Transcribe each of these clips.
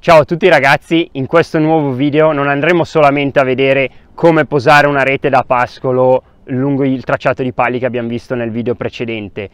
Ciao a tutti ragazzi, in questo nuovo video non andremo solamente a vedere come posare una rete da pascolo lungo il tracciato di pali che abbiamo visto nel video precedente.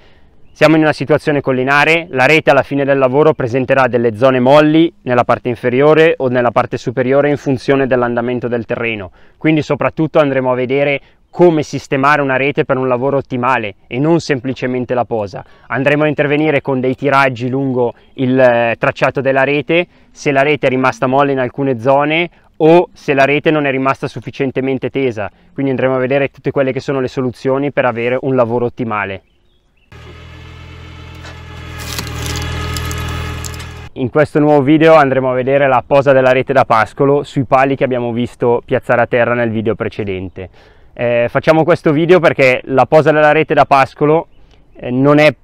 Siamo in una situazione collinare, la rete alla fine del lavoro presenterà delle zone molli nella parte inferiore o nella parte superiore in funzione dell'andamento del terreno, quindi soprattutto andremo a vedere come sistemare una rete per un lavoro ottimale e non semplicemente la posa. Andremo a intervenire con dei tiraggi lungo il eh, tracciato della rete, se la rete è rimasta molle in alcune zone o se la rete non è rimasta sufficientemente tesa. Quindi andremo a vedere tutte quelle che sono le soluzioni per avere un lavoro ottimale. In questo nuovo video andremo a vedere la posa della rete da pascolo sui pali che abbiamo visto piazzare a terra nel video precedente. Eh, facciamo questo video perché la posa della rete da pascolo eh, non è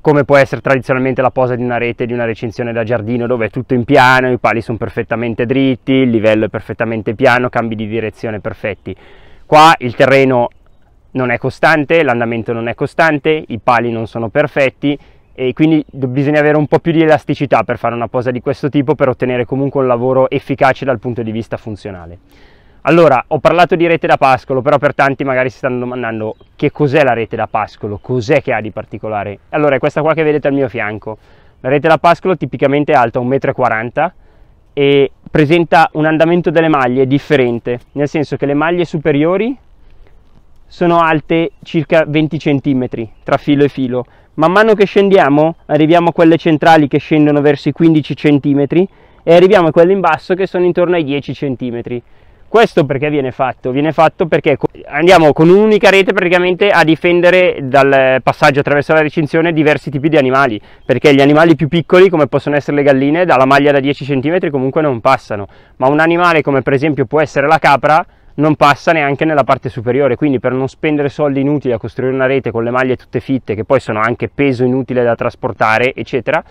come può essere tradizionalmente la posa di una rete di una recinzione da giardino dove è tutto in piano, i pali sono perfettamente dritti, il livello è perfettamente piano, cambi di direzione perfetti. Qua il terreno non è costante, l'andamento non è costante, i pali non sono perfetti e quindi bisogna avere un po' più di elasticità per fare una posa di questo tipo per ottenere comunque un lavoro efficace dal punto di vista funzionale. Allora, ho parlato di rete da pascolo, però per tanti magari si stanno domandando che cos'è la rete da pascolo, cos'è che ha di particolare. Allora, è questa qua che vedete al mio fianco. La rete da pascolo tipicamente è alta 1,40 m e presenta un andamento delle maglie differente, nel senso che le maglie superiori sono alte circa 20 cm tra filo e filo. Man mano che scendiamo arriviamo a quelle centrali che scendono verso i 15 cm e arriviamo a quelle in basso che sono intorno ai 10 cm questo perché viene fatto? Viene fatto perché andiamo con un'unica rete praticamente a difendere dal passaggio attraverso la recinzione diversi tipi di animali, perché gli animali più piccoli come possono essere le galline dalla maglia da 10 cm comunque non passano, ma un animale come per esempio può essere la capra non passa neanche nella parte superiore, quindi per non spendere soldi inutili a costruire una rete con le maglie tutte fitte che poi sono anche peso inutile da trasportare eccetera,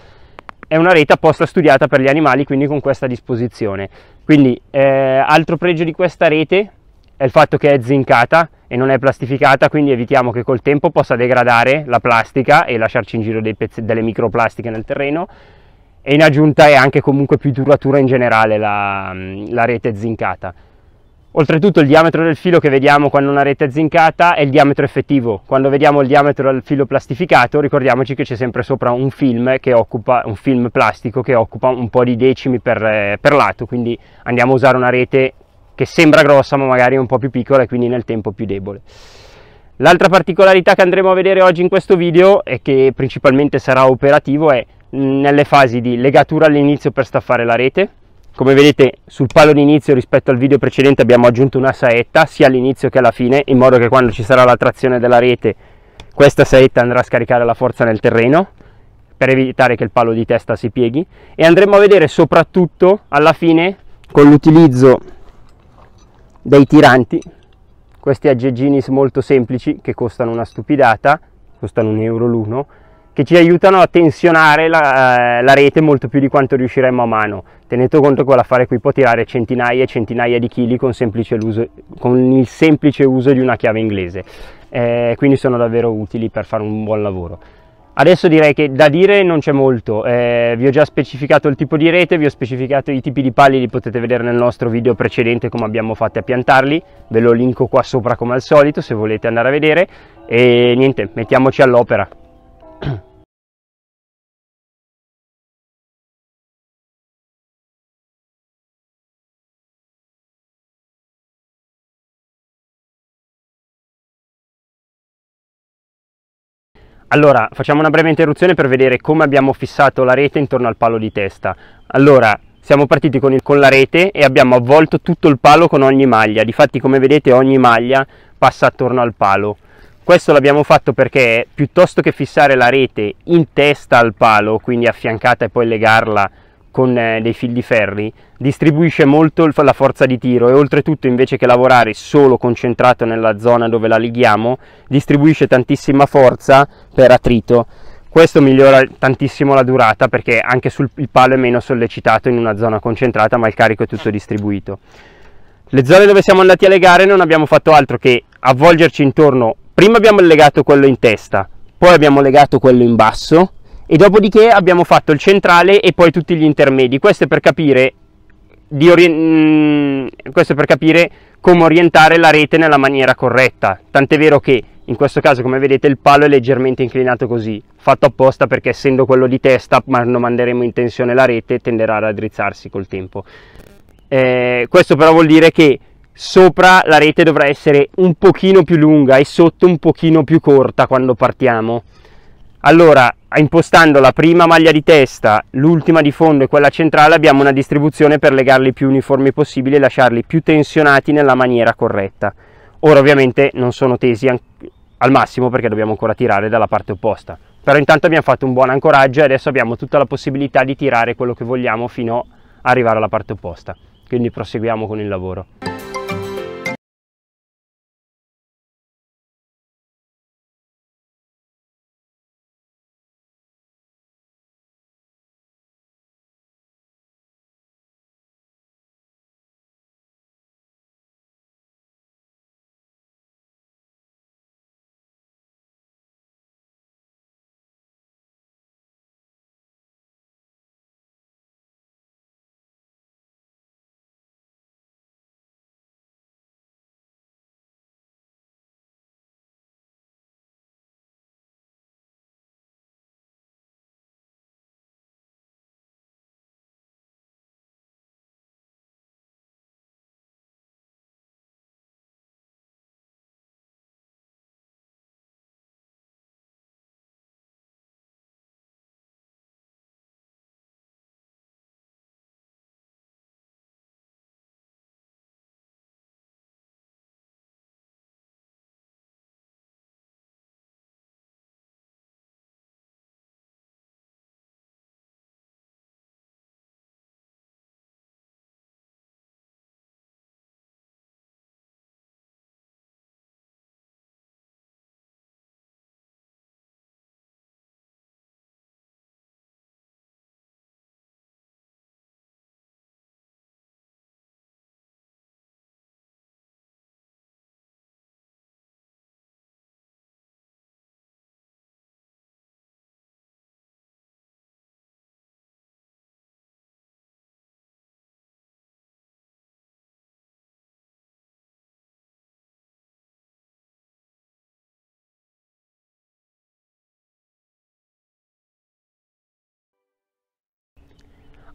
è una rete apposta studiata per gli animali, quindi con questa disposizione. Quindi eh, altro pregio di questa rete è il fatto che è zincata e non è plastificata, quindi evitiamo che col tempo possa degradare la plastica e lasciarci in giro pezzi, delle microplastiche nel terreno e in aggiunta è anche comunque più duratura in generale la, mm, la rete zincata. Oltretutto il diametro del filo che vediamo quando una rete è zincata è il diametro effettivo. Quando vediamo il diametro del filo plastificato ricordiamoci che c'è sempre sopra un film, occupa, un film, plastico che occupa un po' di decimi per, eh, per lato, quindi andiamo a usare una rete che sembra grossa ma magari un po' più piccola e quindi nel tempo più debole. L'altra particolarità che andremo a vedere oggi in questo video e che principalmente sarà operativo è mm, nelle fasi di legatura all'inizio per staffare la rete, come vedete sul palo d'inizio rispetto al video precedente abbiamo aggiunto una saetta sia all'inizio che alla fine in modo che quando ci sarà la trazione della rete questa saetta andrà a scaricare la forza nel terreno per evitare che il palo di testa si pieghi e andremo a vedere soprattutto alla fine con l'utilizzo dei tiranti questi aggeggini molto semplici che costano una stupidata costano un euro l'uno che ci aiutano a tensionare la, eh, la rete molto più di quanto riusciremmo a mano tenete conto che l'affare qui può tirare centinaia e centinaia di chili con, uso, con il semplice uso di una chiave inglese, eh, quindi sono davvero utili per fare un buon lavoro. Adesso direi che da dire non c'è molto, eh, vi ho già specificato il tipo di rete, vi ho specificato i tipi di pali, li potete vedere nel nostro video precedente come abbiamo fatto a piantarli, ve lo linko qua sopra come al solito se volete andare a vedere e niente, mettiamoci all'opera. Allora, facciamo una breve interruzione per vedere come abbiamo fissato la rete intorno al palo di testa. Allora, siamo partiti con, il, con la rete e abbiamo avvolto tutto il palo con ogni maglia. Difatti, come vedete, ogni maglia passa attorno al palo. Questo l'abbiamo fatto perché piuttosto che fissare la rete in testa al palo, quindi affiancata e poi legarla con eh, dei fil di ferri distribuisce molto la forza di tiro e oltretutto invece che lavorare solo concentrato nella zona dove la lighiamo distribuisce tantissima forza per attrito questo migliora tantissimo la durata perché anche sul, il palo è meno sollecitato in una zona concentrata ma il carico è tutto distribuito le zone dove siamo andati a legare non abbiamo fatto altro che avvolgerci intorno prima abbiamo legato quello in testa poi abbiamo legato quello in basso e dopodiché abbiamo fatto il centrale e poi tutti gli intermedi. Questo è per capire, orien... Mm, questo è per capire come orientare la rete nella maniera corretta. Tant'è vero che in questo caso, come vedete, il palo è leggermente inclinato così, fatto apposta perché essendo quello di testa, quando manderemo in tensione la rete, tenderà ad raddrizzarsi col tempo. Eh, questo però vuol dire che sopra la rete dovrà essere un pochino più lunga e sotto un pochino più corta quando partiamo. Allora, impostando la prima maglia di testa, l'ultima di fondo e quella centrale, abbiamo una distribuzione per legarli più uniformi possibile e lasciarli più tensionati nella maniera corretta. Ora ovviamente non sono tesi al massimo perché dobbiamo ancora tirare dalla parte opposta. Però intanto abbiamo fatto un buon ancoraggio e adesso abbiamo tutta la possibilità di tirare quello che vogliamo fino a arrivare alla parte opposta. Quindi proseguiamo con il lavoro.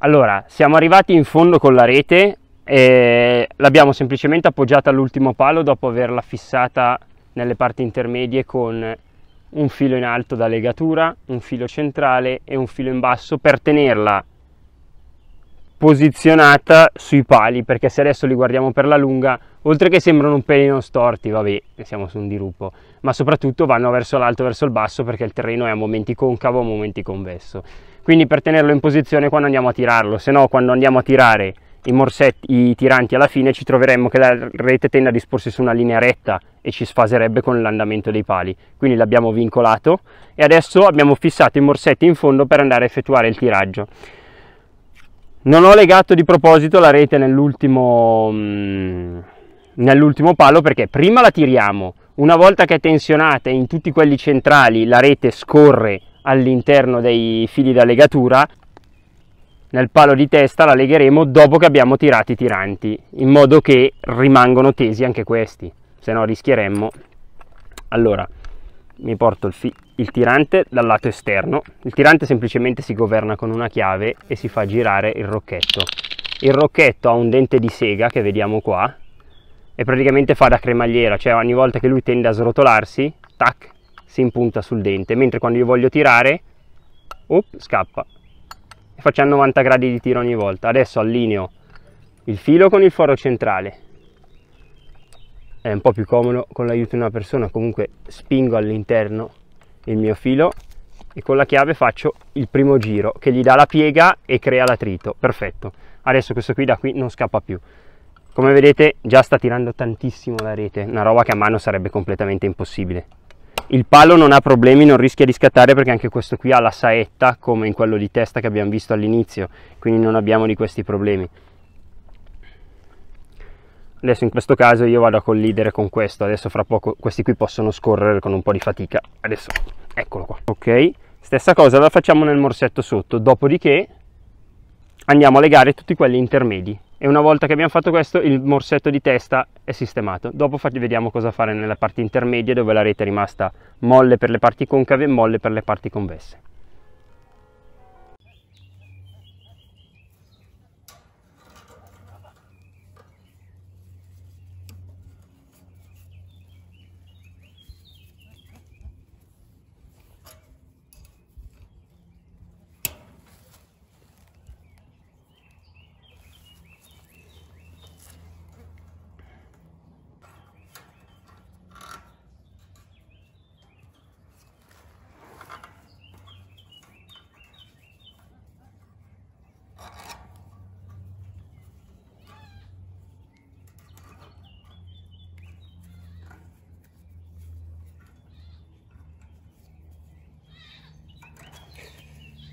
Allora, siamo arrivati in fondo con la rete e l'abbiamo semplicemente appoggiata all'ultimo palo dopo averla fissata nelle parti intermedie con un filo in alto da legatura, un filo centrale e un filo in basso per tenerla posizionata sui pali perché se adesso li guardiamo per la lunga oltre che sembrano un pelino storti vabbè siamo su un diruppo ma soprattutto vanno verso l'alto verso il basso perché il terreno è a momenti concavo a momenti convesso quindi per tenerlo in posizione quando andiamo a tirarlo, se no quando andiamo a tirare i morsetti, i tiranti alla fine ci troveremmo che la rete tende a disporsi su una linea retta e ci sfaserebbe con l'andamento dei pali, quindi l'abbiamo vincolato e adesso abbiamo fissato i morsetti in fondo per andare a effettuare il tiraggio. Non ho legato di proposito la rete nell'ultimo mm, nell palo perché prima la tiriamo, una volta che è tensionata in tutti quelli centrali la rete scorre all'interno dei fili da legatura nel palo di testa la legheremo dopo che abbiamo tirato i tiranti in modo che rimangono tesi anche questi se no rischieremmo allora mi porto il, il, tirante dal lato esterno il tirante semplicemente si governa con una chiave e si fa girare il rocchetto il rocchetto ha un dente di sega che vediamo qua e praticamente fa da cremagliera cioè ogni volta che lui tende a srotolarsi tac si impunta sul dente, mentre quando io voglio tirare, up, scappa. E faccio 90 gradi di tiro ogni volta. Adesso allineo il filo con il foro centrale. È un po' più comodo con l'aiuto di una persona, comunque spingo all'interno il mio filo e con la chiave faccio il primo giro che gli dà la piega e crea l'attrito. Perfetto. Adesso questo qui da qui non scappa più. Come vedete già sta tirando tantissimo la rete, una roba che a mano sarebbe completamente impossibile il palo non ha problemi, non rischia di scattare perché anche questo qui ha la saetta come in quello di testa che abbiamo visto all'inizio, quindi non abbiamo di questi problemi. Adesso in questo caso io vado a collidere con questo, adesso fra poco questi qui possono scorrere con un po' di fatica, adesso eccolo qua, ok? Stessa cosa la facciamo nel morsetto sotto, dopodiché andiamo a legare tutti quelli intermedi e una volta che abbiamo fatto questo il morsetto di testa è sistemato. Dopo vediamo cosa fare nella parte intermedia dove la rete è rimasta molle per le parti concave e molle per le parti convesse.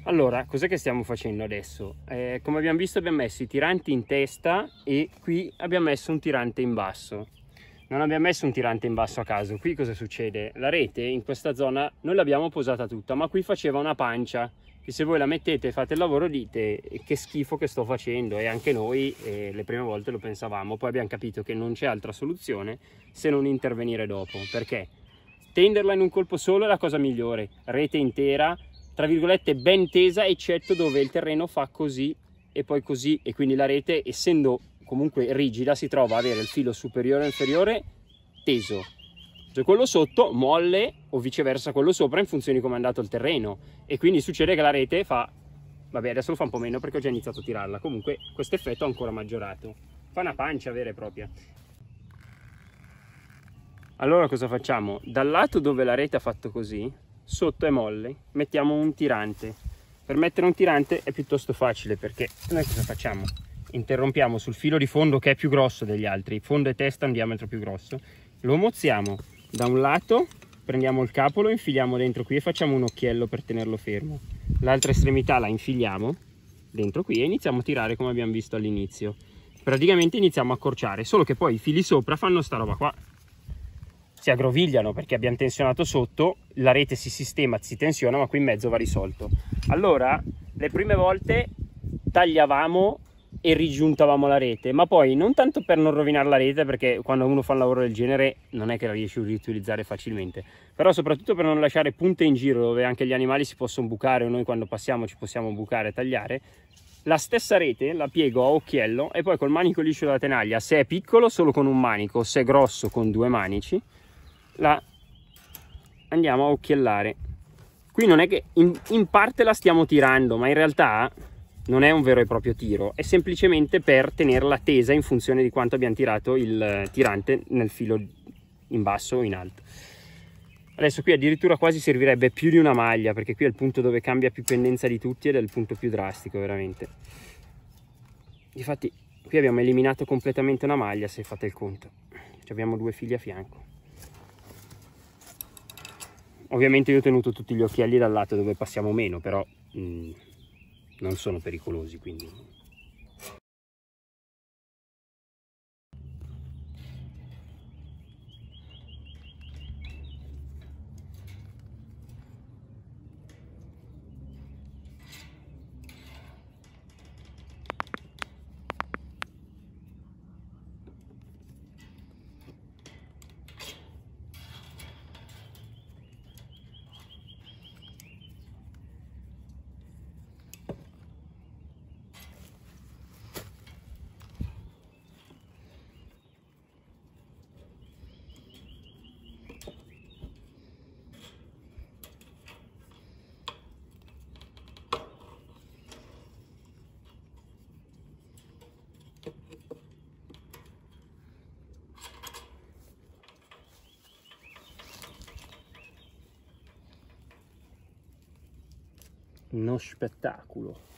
Allora, cos'è che stiamo facendo adesso? Eh, come abbiamo visto abbiamo messo i tiranti in testa e qui abbiamo messo un tirante in basso. Non abbiamo messo un tirante in basso a caso, qui cosa succede? La rete in questa zona non l'abbiamo posata tutta, ma qui faceva una pancia. E se voi la mettete e fate il lavoro dite eh, che schifo che sto facendo e anche noi eh, le prime volte lo pensavamo, poi abbiamo capito che non c'è altra soluzione se non intervenire dopo, perché tenderla in un colpo solo è la cosa migliore, rete intera, tra virgolette ben tesa eccetto dove il terreno fa così e poi così e quindi la rete essendo comunque rigida si trova ad avere il filo superiore e inferiore teso cioè quello sotto molle o viceversa quello sopra in funzione di come è andato il terreno e quindi succede che la rete fa vabbè adesso lo fa un po' meno perché ho già iniziato a tirarla comunque questo effetto è ancora maggiorato fa una pancia vera e propria allora cosa facciamo? Dal lato dove la rete ha fatto così, sotto è molle mettiamo un tirante per mettere un tirante è piuttosto facile perché noi cosa facciamo? interrompiamo sul filo di fondo che è più grosso degli altri fondo e testa un diametro più grosso lo mozziamo da un lato prendiamo il capo lo infiliamo dentro qui e facciamo un occhiello per tenerlo fermo l'altra estremità la infiliamo dentro qui e iniziamo a tirare come abbiamo visto all'inizio praticamente iniziamo a accorciare solo che poi i fili sopra fanno sta roba qua si aggrovigliano perché abbiamo tensionato sotto, la rete si sistema, si tensiona, ma qui in mezzo va risolto. Allora, le prime volte tagliavamo e rigiuntavamo la rete, ma poi non tanto per non rovinare la rete, perché quando uno fa un lavoro del genere non è che la riesci a riutilizzare facilmente, però soprattutto per non lasciare punte in giro dove anche gli animali si possono bucare o noi quando passiamo ci possiamo bucare e tagliare, la stessa rete la piego a occhiello e poi col manico liscio della tenaglia, se è piccolo solo con un manico, se è grosso con due manici, la andiamo a occhiellare qui non è che in, in parte la stiamo tirando ma in realtà non è un vero e proprio tiro, è semplicemente per tenerla tesa in funzione di quanto abbiamo tirato il tirante nel filo in basso o in alto. Adesso qui addirittura quasi servirebbe più di una maglia, perché qui è il punto dove cambia più pendenza di tutti ed è il punto più drastico veramente. Difatti qui abbiamo eliminato completamente una maglia se fate il conto, ci abbiamo due fili a fianco ovviamente io ho tenuto tutti gli occhielli dal lato dove passiamo meno però mh, mm, non sono pericolosi quindi uno spettacolo